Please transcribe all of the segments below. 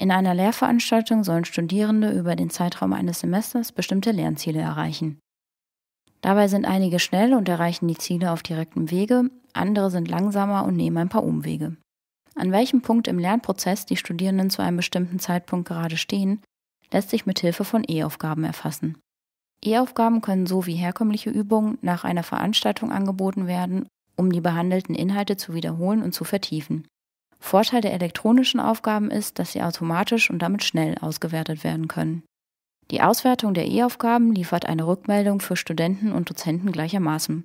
In einer Lehrveranstaltung sollen Studierende über den Zeitraum eines Semesters bestimmte Lernziele erreichen. Dabei sind einige schnell und erreichen die Ziele auf direktem Wege, andere sind langsamer und nehmen ein paar Umwege. An welchem Punkt im Lernprozess die Studierenden zu einem bestimmten Zeitpunkt gerade stehen, lässt sich mit Hilfe von E-Aufgaben erfassen. E-Aufgaben können so wie herkömmliche Übungen nach einer Veranstaltung angeboten werden, um die behandelten Inhalte zu wiederholen und zu vertiefen. Vorteil der elektronischen Aufgaben ist, dass sie automatisch und damit schnell ausgewertet werden können. Die Auswertung der E-Aufgaben liefert eine Rückmeldung für Studenten und Dozenten gleichermaßen.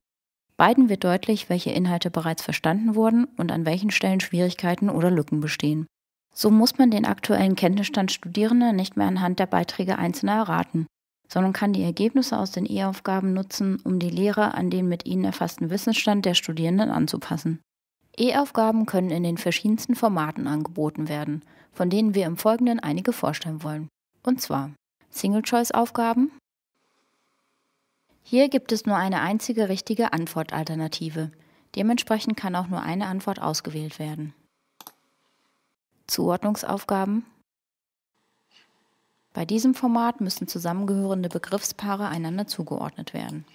Beiden wird deutlich, welche Inhalte bereits verstanden wurden und an welchen Stellen Schwierigkeiten oder Lücken bestehen. So muss man den aktuellen Kenntnisstand Studierender nicht mehr anhand der Beiträge einzelner erraten, sondern kann die Ergebnisse aus den E-Aufgaben nutzen, um die Lehre an den mit ihnen erfassten Wissensstand der Studierenden anzupassen. E-Aufgaben können in den verschiedensten Formaten angeboten werden, von denen wir im Folgenden einige vorstellen wollen. Und zwar Single-Choice-Aufgaben. Hier gibt es nur eine einzige richtige Antwortalternative. Dementsprechend kann auch nur eine Antwort ausgewählt werden. Zuordnungsaufgaben. Bei diesem Format müssen zusammengehörende Begriffspaare einander zugeordnet werden.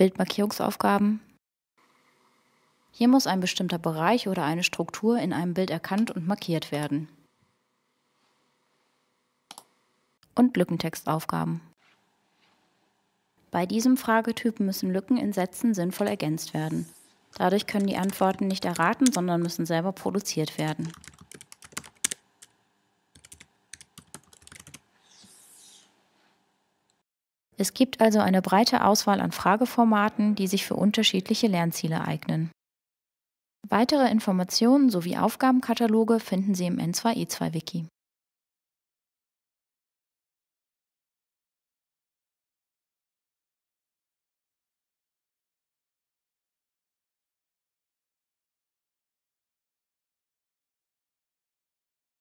Bildmarkierungsaufgaben. Hier muss ein bestimmter Bereich oder eine Struktur in einem Bild erkannt und markiert werden. Und Lückentextaufgaben. Bei diesem Fragetyp müssen Lücken in Sätzen sinnvoll ergänzt werden. Dadurch können die Antworten nicht erraten, sondern müssen selber produziert werden. Es gibt also eine breite Auswahl an Frageformaten, die sich für unterschiedliche Lernziele eignen. Weitere Informationen sowie Aufgabenkataloge finden Sie im N2E2-Wiki.